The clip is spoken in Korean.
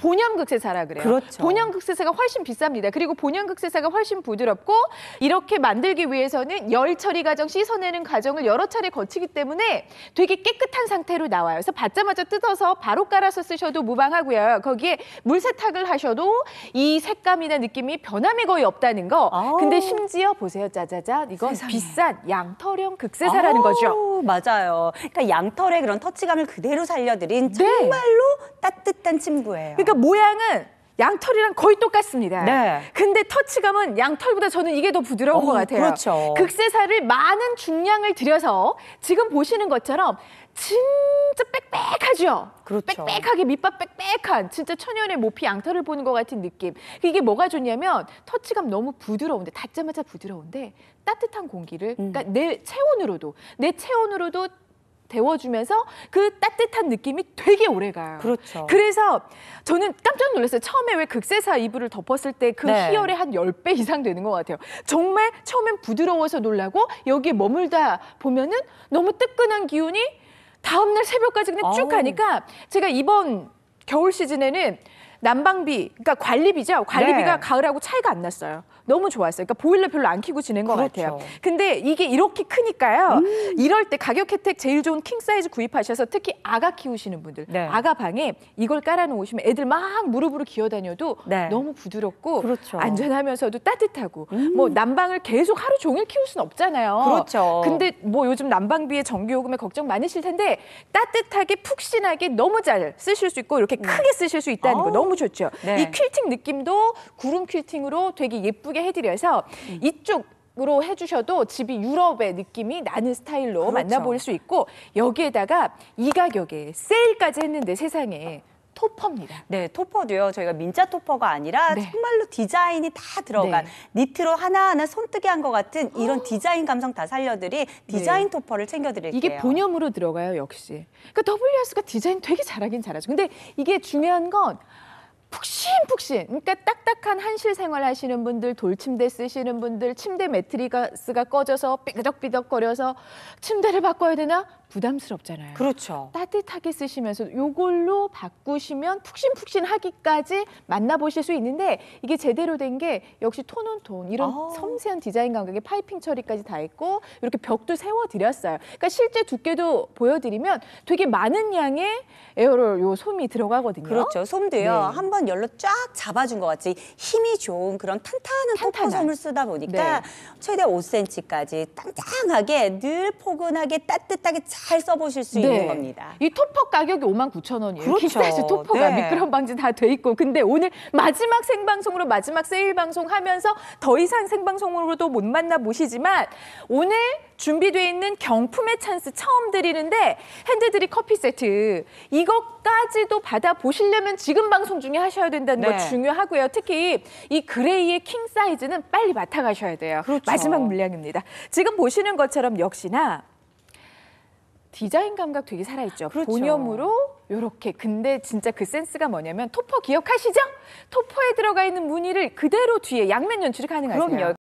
본연 극세사라 그래요. 그렇죠. 본연 극세사가 훨씬 비쌉니다. 그리고 본연 극세사가 훨씬 부드럽고 이렇게 만들기 위해서는 열 처리 과정, 씻어내는 과정을 여러 차례 거치기 때문에 되게 깨끗한 상태로 나와요. 그래서 받자마자 뜯어서 바로 깔아서 쓰셔도 무방하고요. 거기에 물 세탁을 하셔도 이 색감이나 느낌이 변함이 거의 없다는 거. 아우. 근데 심지어 보세요. 짜자잔. 이건 세상에. 비싼 양털형 극세사라는 아우, 거죠. 맞아요. 그러니까 양털의 그런 터치감을 그대로 살려드린 네. 정말로 네. 따뜻한 친구예요. 그러니까 모양은 양털이랑 거의 똑같습니다. 네. 근데 터치감은 양털보다 저는 이게 더 부드러운 어, 것 같아요. 그렇죠. 극세사를 많은 중량을 들여서 지금 보시는 것처럼 진짜 빽빽하죠. 그렇죠. 빽빽하게 밑밥 빽빽한 진짜 천연의 모피 양털을 보는 것 같은 느낌. 이게 뭐가 좋냐면 터치감 너무 부드러운데 닿자마자 부드러운데 따뜻한 공기를 음. 그러니까 내 체온으로도 내 체온으로도 데워주면서 그 따뜻한 느낌이 되게 오래 가요. 그렇죠. 그래서 저는 깜짝 놀랐어요. 처음에 왜 극세사 이불을 덮었을 때그 네. 희열의 한 열 배 이상 되는 것 같아요. 정말 처음엔 부드러워서 놀라고 여기에 머물다 보면은 너무 뜨끈한 기운이 다음날 새벽까지 그냥 쭉 아우. 가니까 제가 이번 겨울 시즌에는 난방비, 그러니까 관리비죠. 관리비가 네. 가을하고 차이가 안 났어요. 너무 좋았어요. 그러니까 보일러 별로 안 키고 지낸 것 그렇죠. 같아요. 근데 이게 이렇게 크니까요. 음. 이럴 때 가격 혜택 제일 좋은 킹 사이즈 구입하셔서 특히 아가 키우시는 분들, 네. 아가 방에 이걸 깔아놓으시면 애들 막 무릎으로 기어다녀도 네. 너무 부드럽고 그렇죠. 안전하면서도 따뜻하고 음. 뭐 난방을 계속 하루 종일 키울 수는 없잖아요. 그렇죠. 근데 뭐 요즘 난방비에 전기요금에 걱정 많으실 텐데 따뜻하게 푹신하게 너무 잘 쓰실 수 있고 이렇게 음. 크게 쓰실 수 있다는 거 아. 너무 좋죠. 네. 이 퀼팅 느낌도 구름 퀼팅으로 되게 예쁘게 있게 해드려서 음. 이쪽 으로 해주셔도 집이 유럽의 느낌이 나는 스타일로 그렇죠. 만나볼 수 있고 여기에다가 이 가격에 세일까지 했는데 세상에 토퍼입니다. 네, 토퍼도요. 저희가 민자 토퍼가 아니라 네. 정말로 디자인이 다 들어간 네. 니트로 하나하나 손뜨개 한것 같은 이런 아. 디자인 감성 다살려드리 네. 디자인 네. 토퍼를 챙겨드릴게요. 이게 본염으로 들어가요, 역시. 그러니까 WS가 디자인 되게 잘하긴 잘하죠. 근데 이게 중요한 건 푹신푹신 그러니까 딱딱한 한실 생활 하시는 분들 돌침대 쓰시는 분들 침대 매트리가스가 꺼져서 삐그덕삐덕거려서 침대를 바꿔야 되나 부담스럽잖아요. 그렇죠. 따뜻하게 쓰시면서 요걸로 바꾸시면 푹신푹신하기까지 만나보실 수 있는데 이게 제대로 된 게 역시 톤온톤 이런 아. 섬세한 디자인 감각에 파이핑 처리까지 다 있고 이렇게 벽도 세워드렸어요. 그러니까 실제 두께도 보여드리면 되게 많은 양의 에어롤 요 솜이 들어가거든요. 그렇죠. 솜도요. 네. 한번 열로 쫙 잡아준 것 같이 힘이 좋은 그런 탄탄한 탄탄 솜을 쓰다 보니까 네. 최대 5cm까지 땅땅하게 늘 포근하게 따뜻하게 잘 써보실 수 네. 있는 겁니다. 이 토퍼 가격이 5만 9천 원이에요. 그렇죠. 키사지 토퍼가 네. 미끄럼 방지 다 돼 있고. 근데 오늘 마지막 생방송으로 마지막 세일 방송 하면서 더 이상 생방송으로도 못 만나 보시지만 오늘 준비돼 있는 경품의 찬스 처음 드리는데 핸드드립 커피 세트 이것까지도 받아 보시려면 지금 방송 중에 하셔야 된다는 네. 거 중요하고요. 특히 이 그레이의 킹 사이즈는 빨리 맡아 가셔야 돼요. 그렇죠. 마지막 물량입니다. 지금 보시는 것처럼 역시나 디자인 감각 되게 살아있죠. 그렇죠. 본염으로 요렇게 근데 진짜 그 센스가 뭐냐면 토퍼 기억하시죠? 토퍼에 들어가 있는 무늬를 그대로 뒤에 양면 연출이 가능하세요. 그럼요.